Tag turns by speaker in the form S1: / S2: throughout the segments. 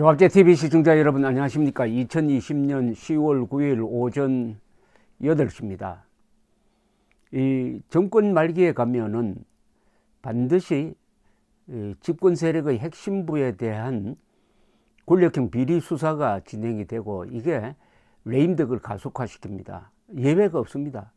S1: 조합제 t v 시청자 여러분 안녕하십니까 2020년 10월 9일 오전 8시입니다 이 정권 말기에 가면은 반드시 어, 집권 세력의 핵심부에 대한 권력형 비리 수사가 진행이 되고 이게 레임덕을 가속화시킵니다 예외가 없습니다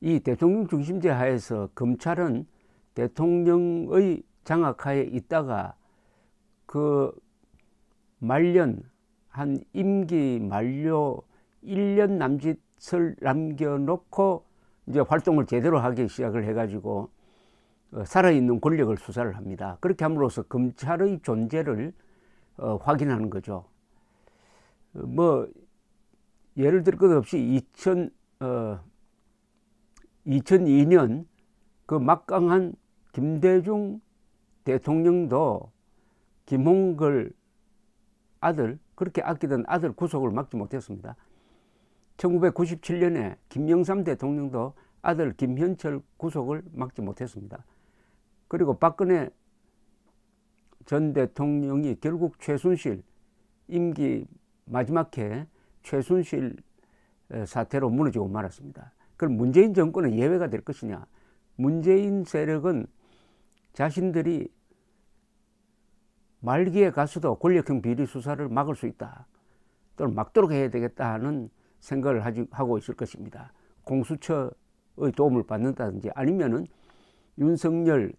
S1: 이 대통령 중심제 하에서 검찰은 대통령의 장악하에 있다가 그 말년 한 임기 만료 1년 남짓을 남겨놓고 이제 활동을 제대로 하기 시작을 해가지고 어, 살아있는 권력을 수사를 합니다. 그렇게 함으로써 검찰의 존재를 어, 확인하는 거죠. 어, 뭐 예를 들 것 없이 2000, 어, 2002년 그 막강한 김대중 대통령도 김홍걸 아들 그렇게 아끼던 아들 구속을 막지 못했습니다. 1997년에 김영삼 대통령도 아들 김현철 구속을 막지 못했습니다. 그리고 박근혜 전 대통령이 결국 최순실 임기 마지막 해 최순실 사태로 무너지고 말았습니다. 그럼 문재인 정권은 예외가 될 것이냐? 문재인 세력은 자신들이 말기에 가서도 권력형 비리 수사를 막을 수 있다. 또는 막도록 해야 되겠다 하는 생각을 하고 있을 것입니다. 공수처의 도움을 받는다든지 아니면은 윤석열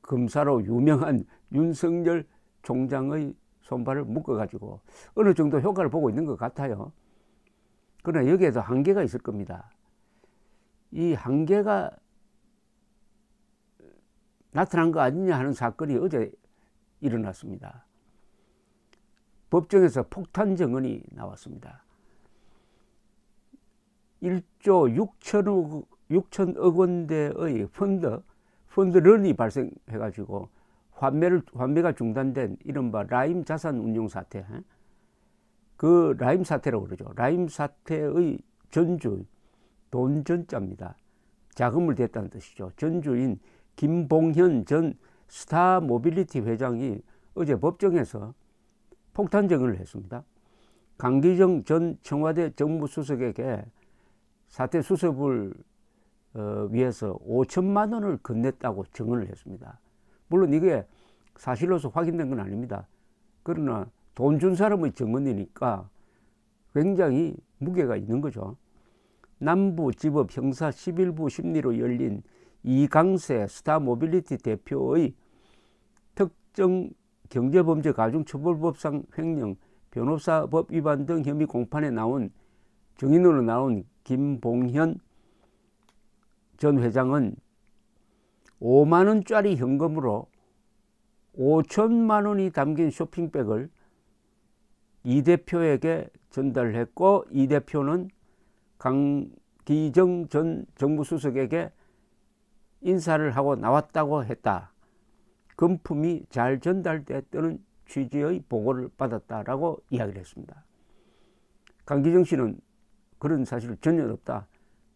S1: 특수검사로 유명한 윤석열 총장의 손발을 묶어가지고 어느 정도 효과를 보고 있는 것 같아요. 그러나 여기에도 한계가 있을 겁니다. 이 한계가 나타난 거 아니냐 하는 사건이 어제 일어났습니다. 법정에서 폭탄 정언이 나왔습니다. 1조 6천억, 6천억 원대의 펀드, 펀드런이 발생해가지고 환매를, 환매가 중단된 이른바 라임 자산 운용 사태, 그 라임 사태라고 그러죠. 라임 사태의 전주돈 전자입니다. 자금을 댔다는 뜻이죠. 전주인 김봉현 전 스타 모빌리티 회장이 어제 법정에서 폭탄 증언을 했습니다. 강기정 전 청와대 정무수석에게 사태 수습을 어, 위해서 5천만 원을 건넸다고 증언을 했습니다. 물론 이게 사실로서 확인된 건 아닙니다. 그러나 돈 준 사람의 증언이니까 굉장히 무게가 있는 거죠. 남부지법 형사 11부 심리로 열린 이강세 스타 모빌리티 대표의 특정 경제범죄 가중처벌법상 횡령, 변호사법 위반 등 혐의 공판에 나온 증인으로 나온 김봉현 전 회장은 5만 원짜리 현금으로 5천만 원이 담긴 쇼핑백을 이 대표에게 전달했고 이 대표는 강기정 전 정무수석에게 인사를 하고 나왔다고 했다. 금품이 잘 전달됐다는 취지의 보고를 받았다라고 이야기를 했습니다. 강기정 씨는 그런 사실 전혀 없다.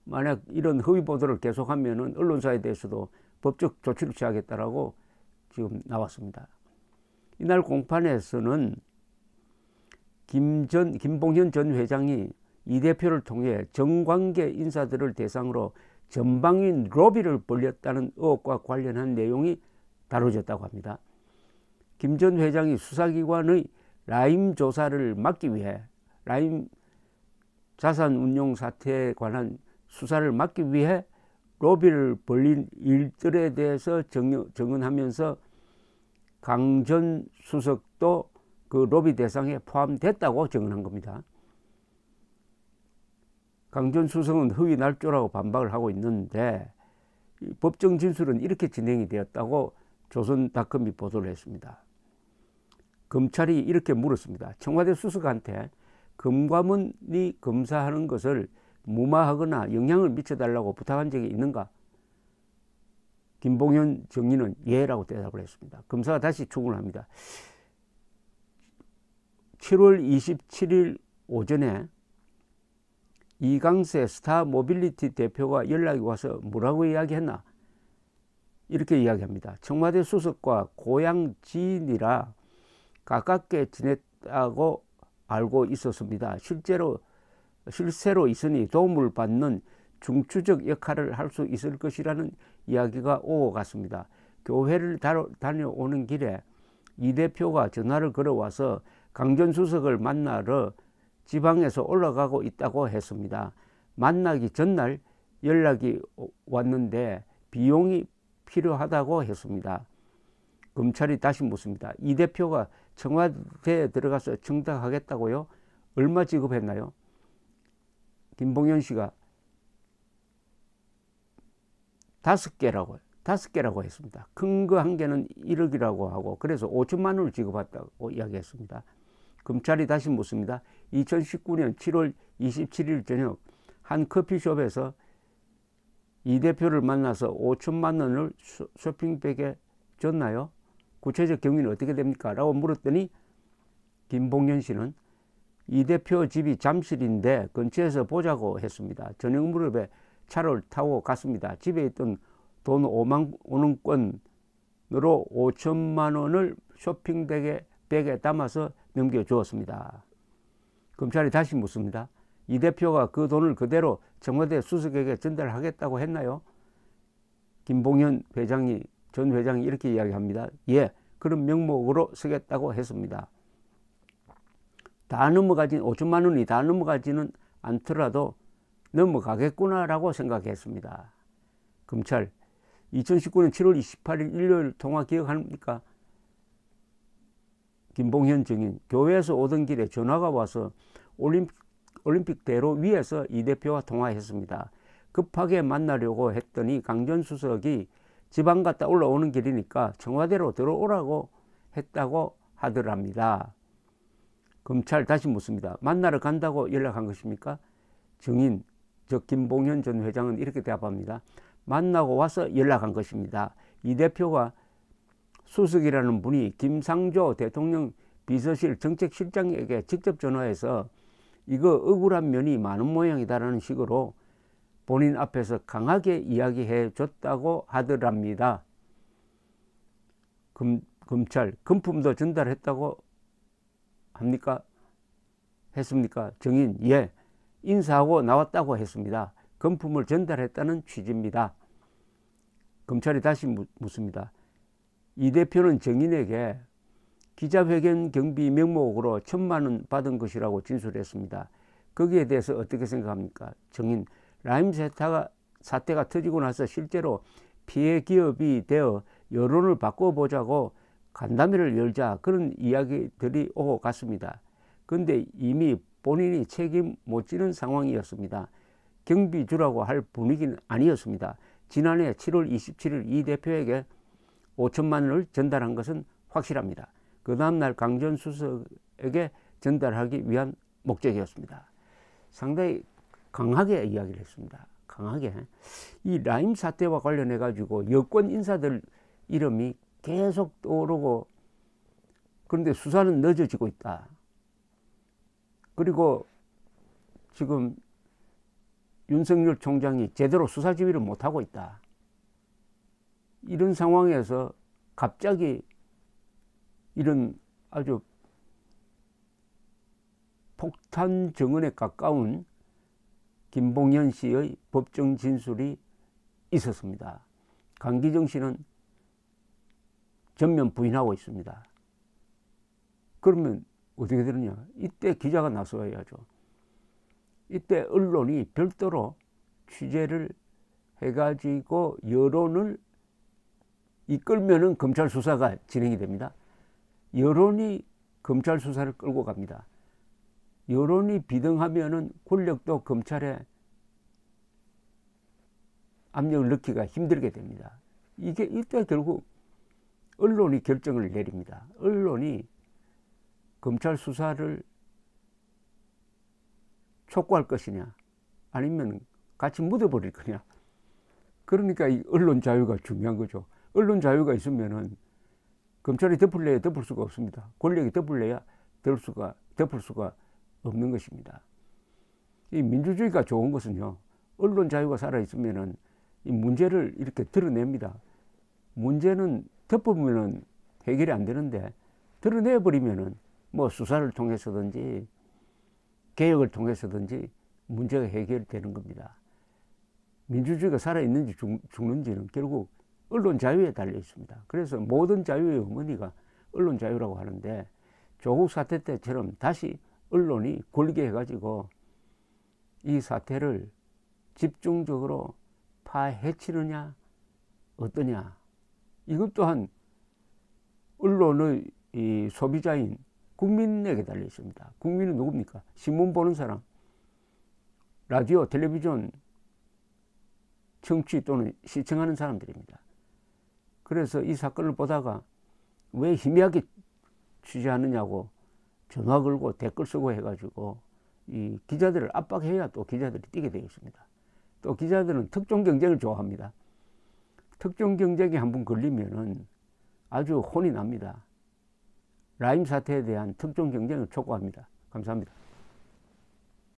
S1: 만약 이런 허위 보도를 계속하면 언론사에 대해서도 법적 조치를 취하겠다라고 지금 나왔습니다. 이날 공판에서는 김전 김봉현 전 회장이 이 대표를 통해 정관계 인사들을 대상으로 전방위 로비를 벌였다는 의혹과 관련한 내용이 다뤄졌다고 합니다. 김 전 회장이 수사기관의 라임 조사를 막기 위해 라임 자산 운용 사태에 관한 수사를 막기 위해 로비를 벌린 일들에 대해서 정언하면서 강 전 수석도 그 로비 대상에 포함됐다고 정언한 겁니다. 강 전 수석은 허위 날조라고 반박을 하고 있는데 법정 진술은 이렇게 진행이 되었다고 조선닷컴이 보도를 했습니다. 검찰이 이렇게 물었습니다. 청와대 수석한테 검과문이 검사하는 것을 무마하거나 영향을 미쳐달라고 부탁한 적이 있는가? 김봉현 정리는 예라고 대답을 했습니다. 검사가 다시 추궁을 합니다. 7월 27일 오전에 이강세 스타 모빌리티 대표가 연락이 와서 뭐라고 이야기했나? 이렇게 이야기합니다. 청와대 수석과 고향 지인이라 가깝게 지냈다고 알고 있었습니다. 실제로 실세로 있으니 도움을 받는 중추적 역할을 할 수 있을 것이라는 이야기가 오갔습니다. 고 교회를 다녀오는 길에 이 대표가 전화를 걸어와서 강전 수석을 만나러 지방에서 올라가고 있다고 했습니다. 만나기 전날 연락이 왔는데 비용이 필요하다고 했습니다. 검찰이 다시 묻습니다. 이 대표가 청와대에 들어가서 정당하겠다고요? 얼마 지급했나요? 김봉현 씨가 다섯 개라고 다섯 개라고 했습니다. 큰 거 한 개는 1억이라고 하고 그래서 5천만 원을 지급했다고 이야기했습니다. 검찰이 다시 묻습니다. 2019년 7월 27일 저녁 한 커피숍에서 이 대표를 만나서 5천만 원을 쇼핑백에 줬나요? 구체적 경위는 어떻게 됩니까? 라고 물었더니 김봉현 씨는 이 대표 집이 잠실인데 근처에서 보자고 했습니다. 저녁 무렵에 차를 타고 갔습니다. 집에 있던 돈 5만 원권으로 5천만 원을 쇼핑백에 백에 담아서 넘겨주었습니다. 검찰이 다시 묻습니다. 이 대표가 그 돈을 그대로 청와대 수석에게 전달하겠다고 했나요? 김봉현 회장이 전 회장이 이렇게 이야기합니다. 예, 그런 명목으로 쓰겠다고 했습니다. 다 넘어가진 5천만 원이 다 넘어가지는 않더라도 넘어가겠구나라고 생각했습니다. 검찰 2019년 7월 28일 일요일 통화 기억합니까? 김봉현 증인 교회에서 오던 길에 전화가 와서 올림픽 올림픽대로 위에서 이 대표와 통화했습니다. 급하게 만나려고 했더니 강전 수석이 지방 갔다 올라오는 길이니까 청와대로 들어오라고 했다고 하더랍니다. 검찰 다시 묻습니다. 만나러 간다고 연락한 것입니까? 증인, 저 김봉현 전 회장은 이렇게 대답합니다. 만나고 와서 연락한 것입니다. 이 대표가 수석이라는 분이 김상조 대통령 비서실 정책실장에게 직접 전화해서 이거 억울한 면이 많은 모양이다라는 식으로 본인 앞에서 강하게 이야기해 줬다고 하더랍니다. 금, 검찰, 금품도 전달했다고 합니까? 했습니까? 정인, 예. 인사하고 나왔다고 했습니다. 금품을 전달했다는 취지입니다. 검찰이 다시 묻습니다. 이 대표는 정인에게 기자회견 경비 명목으로 천만 원 받은 것이라고 진술했습니다. 거기에 대해서 어떻게 생각합니까? 정인 라임 세타가 사태가 터지고 나서 실제로 피해 기업이 되어 여론을 바꿔보자고 간담회를 열자 그런 이야기들이 오고 갔습니다. 그런데 이미 본인이 책임 못 지는 상황이었습니다. 경비 주라고 할 분위기는 아니었습니다. 지난해 7월 27일 이 대표에게 5천만 원을 전달한 것은 확실합니다. 그 다음날 강전 수석에게 전달하기 위한 목적이었습니다. 상당히 강하게 이야기를 했습니다. 강하게. 이 라임 사태와 관련해 가지고 여권 인사들 이름이 계속 떠오르고 그런데 수사는 늦어지고 있다. 그리고 지금 윤석열 총장이 제대로 수사 지휘를 못하고 있다. 이런 상황에서 갑자기 이런 아주 폭탄 정언에 가까운 김봉현 씨의 법정 진술이 있었습니다. 강기정 씨는 전면 부인하고 있습니다. 그러면 어떻게 되느냐? 이때 기자가 나서야죠. 이때 언론이 별도로 취재를 해가지고 여론을 이끌면은 검찰 수사가 진행이 됩니다. 여론이 검찰 수사를 끌고 갑니다. 여론이 비등하면은 권력도 검찰에 압력을 넣기가 힘들게 됩니다. 이게 이때 결국 언론이 결정을 내립니다. 언론이 검찰 수사를 촉구할 것이냐 아니면 같이 묻어버릴 거냐 그러니까 이 언론 자유가 중요한 거죠. 언론 자유가 있으면은 검찰이 덮을래야 덮을 수가 없습니다. 권력이 덮을래야 덮을 수가, 덮을 수가 없는 것입니다. 이 민주주의가 좋은 것은요, 언론 자유가 살아있으면은 이 문제를 이렇게 드러냅니다. 문제는 덮으면은 해결이 안 되는데 드러내버리면은 뭐 수사를 통해서든지 개혁을 통해서든지 문제가 해결되는 겁니다. 민주주의가 살아있는지 죽, 는지는 결국 언론 자유에 달려 있습니다. 그래서 모든 자유의 어머니가 언론 자유라고 하는데 조국 사태 때처럼 다시 언론이 골게 해가지고 이 사태를 집중적으로 파헤치느냐 어떠냐 이것 또한 언론의 이 소비자인 국민에게 달려 있습니다. 국민은 누굽니까? 신문 보는 사람, 라디오, 텔레비전 청취 또는 시청하는 사람들입니다. 그래서 이 사건을 보다가 왜 희미하게 취재하느냐고 전화 걸고 댓글 쓰고 해가지고 이 기자들을 압박해야 또 기자들이 뛰게 되겠습니다. 또 기자들은 특종 경쟁을 좋아합니다. 특종 경쟁에 한번 걸리면은 아주 혼이 납니다. 라임 사태에 대한 특종 경쟁을 촉구합니다. 감사합니다.